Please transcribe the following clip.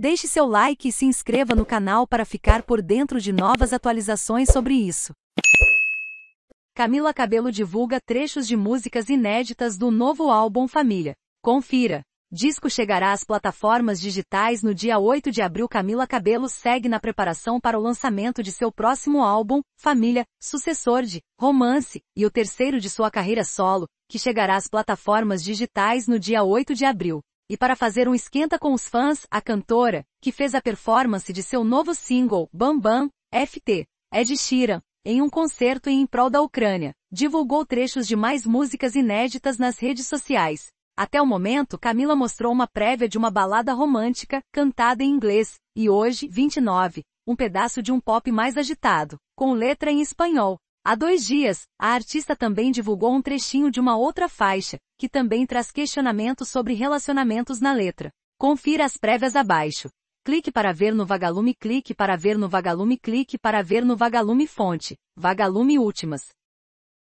Deixe seu like e se inscreva no canal para ficar por dentro de novas atualizações sobre isso. Camila Cabelo divulga trechos de músicas inéditas do novo álbum Família. Confira. Disco chegará às plataformas digitais no dia 8 de abril. Camila Cabelo segue na preparação para o lançamento de seu próximo álbum, Família, sucessor de Romance, e o terceiro de sua carreira solo, que chegará às plataformas digitais no dia 8 de abril e para fazer um esquenta com os fãs, a cantora, que fez a performance de seu novo single, Bam Bam, FT, Ed Sheeran, em um concerto em prol da Ucrânia, divulgou trechos de mais músicas inéditas nas redes sociais. Até o momento, Camila mostrou uma prévia de uma balada romântica, cantada em inglês, e hoje, 29, um pedaço de um pop mais agitado, com letra em espanhol, Há dois dias, a artista também divulgou um trechinho de uma outra faixa, que também traz questionamentos sobre relacionamentos na letra. Confira as prévias abaixo. Clique para ver no vagalume, clique para ver no vagalume, clique para ver no vagalume fonte, vagalume últimas.